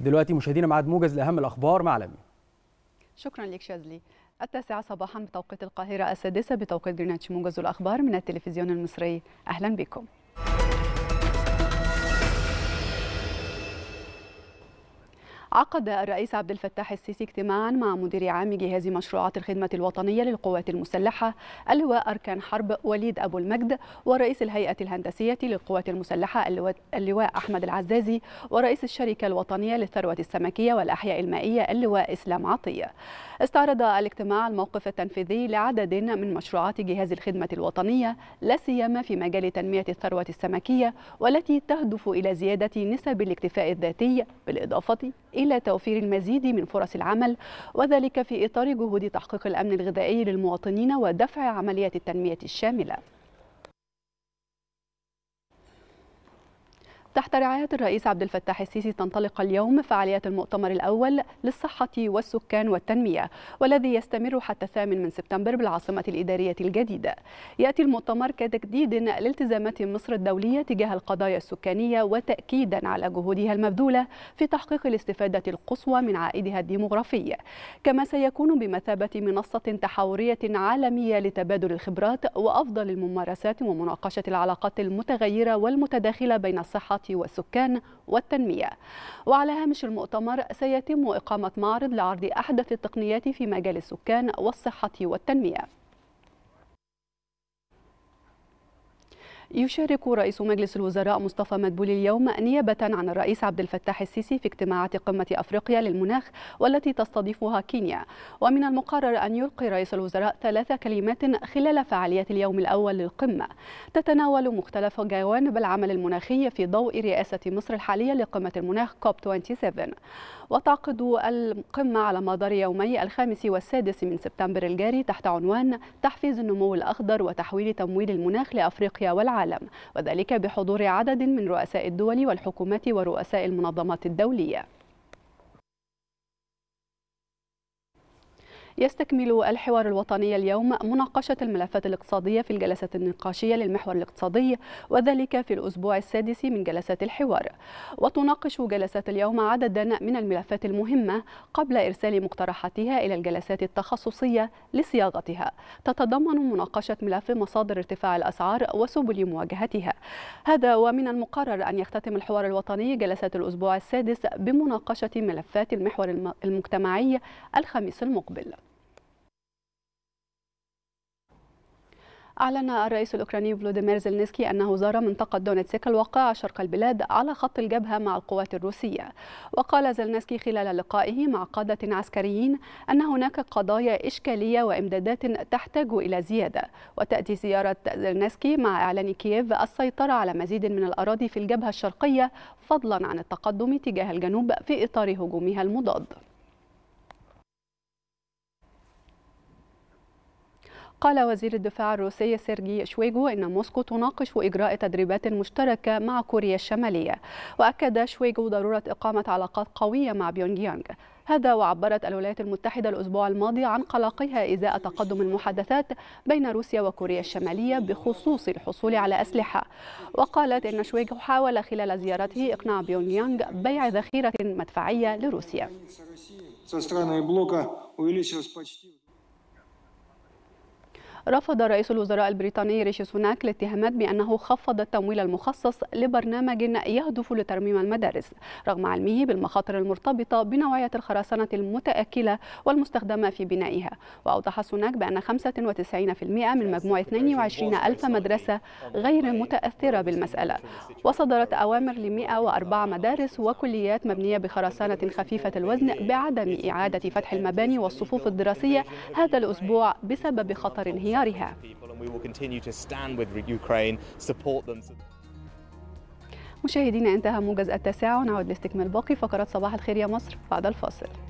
دلوقتي مشاهدينا معاد موجز لاهم الاخبار مع لمي شكرا لك شاذلي التاسعة صباحا بتوقيت القاهرة السادسة بتوقيت جرينتش موجز الأخبار من التلفزيون المصري أهلا بكم عقد الرئيس عبد الفتاح السيسي اجتماعا مع مدير عام جهاز مشروعات الخدمة الوطنية للقوات المسلحة اللواء أركان حرب وليد أبو المجد ورئيس الهيئة الهندسية للقوات المسلحة اللواء أحمد العزازي ورئيس الشركة الوطنية للثروة السمكية والأحياء المائية اللواء إسلام عطية استعرض الاجتماع الموقف التنفيذي لعدد من مشروعات جهاز الخدمة الوطنية لا سيما في مجال تنمية الثروة السمكية والتي تهدف إلى زيادة نسب الاكتفاء الذاتي بالإضافة إلى توفير المزيد من فرص العمل وذلك في إطار جهود تحقيق الأمن الغذائي للمواطنين ودفع عمليات التنمية الشاملة تحت رعاية الرئيس عبد الفتاح السيسي تنطلق اليوم فعاليات المؤتمر الأول للصحة والسكان والتنمية والذي يستمر حتى الثامن من سبتمبر بالعاصمة الإدارية الجديدة يأتي المؤتمر كتجديد لالتزامات مصر الدولية تجاه القضايا السكانية وتأكيدا على جهودها المبذولة في تحقيق الاستفادة القصوى من عائدها الديمغرافي كما سيكون بمثابة منصة تحاورية عالمية لتبادل الخبرات وأفضل الممارسات ومناقشة العلاقات المتغيرة والمتداخلة بين الصحة والسكان والتنمية وعلى هامش المؤتمر سيتم إقامة معرض لعرض أحدث التقنيات في مجال السكان والصحة والتنمية يشارك رئيس مجلس الوزراء مصطفى مدبولي اليوم نيابة عن الرئيس عبد الفتاح السيسي في اجتماعات قمة أفريقيا للمناخ والتي تستضيفها كينيا ومن المقرر أن يلقي رئيس الوزراء ثلاث كلمات خلال فعاليات اليوم الأول للقمة تتناول مختلف جوانب العمل المناخي في ضوء رئاسة مصر الحالية لقمة المناخ كوب 27 وتعقد القمة على مدار يومي الخامس والسادس من سبتمبر الجاري تحت عنوان تحفيز النمو الأخضر وتحويل تمويل المناخ لأفريقيا والعالم العالم وذلك بحضور عدد من رؤساء الدول والحكومات ورؤساء المنظمات الدولية يستكمل الحوار الوطني اليوم مناقشة الملفات الاقتصادية في الجلسة النقاشية للمحور الاقتصادي وذلك في الأسبوع السادس من جلسات الحوار وتناقش جلسات اليوم عددا من الملفات المهمة قبل إرسال مقترحاتها إلى الجلسات التخصصية لصياغتها تتضمن مناقشة ملف مصادر ارتفاع الأسعار وسبل مواجهتها هذا ومن المقرر أن يختتم الحوار الوطني جلسات الأسبوع السادس بمناقشة ملفات المحور المجتمعي الخميس المقبل أعلن الرئيس الأوكراني فلوديمير زلنسكي أنه زار منطقة دونيتسك الواقعة شرق البلاد على خط الجبهة مع القوات الروسية وقال زلنسكي خلال لقائه مع قادة عسكريين أن هناك قضايا إشكالية وإمدادات تحتاج إلى زيادة وتأتي زيارة زلنسكي مع إعلان كييف السيطرة على مزيد من الأراضي في الجبهة الشرقية فضلا عن التقدم تجاه الجنوب في إطار هجومها المضاد قال وزير الدفاع الروسي سيرجي شويجو إن موسكو تناقش إجراء تدريبات مشتركة مع كوريا الشمالية وأكد شويجو ضرورة إقامة علاقات قوية مع بيونج يانج هذا وعبرت الولايات المتحدة الأسبوع الماضي عن قلقها إزاء تقدم المحادثات بين روسيا وكوريا الشمالية بخصوص الحصول على أسلحة وقالت إن شويجو حاول خلال زيارته إقناع بيونج يانج بيع ذخيرة مدفعية لروسيا رفض رئيس الوزراء البريطاني ريشي سوناك الاتهامات بأنه خفض التمويل المخصص لبرنامج يهدف لترميم المدارس رغم علمه بالمخاطر المرتبطة بنوعية الخرسانة المتآكلة والمستخدمة في بنائها وأوضح سوناك بأن 95% من مجموع 22 ألف مدرسة غير متأثرة بالمسألة وصدرت أوامر ل 104 مدارس وكليات مبنية بخرسانة خفيفة الوزن بعدم إعادة فتح المباني والصفوف الدراسية هذا الأسبوع بسبب خطر انهيار اختيارها مشاهدينا انتهى موجز التاسعة نعود لاستكمال باقي فقرات صباح الخير يا مصر بعد الفاصل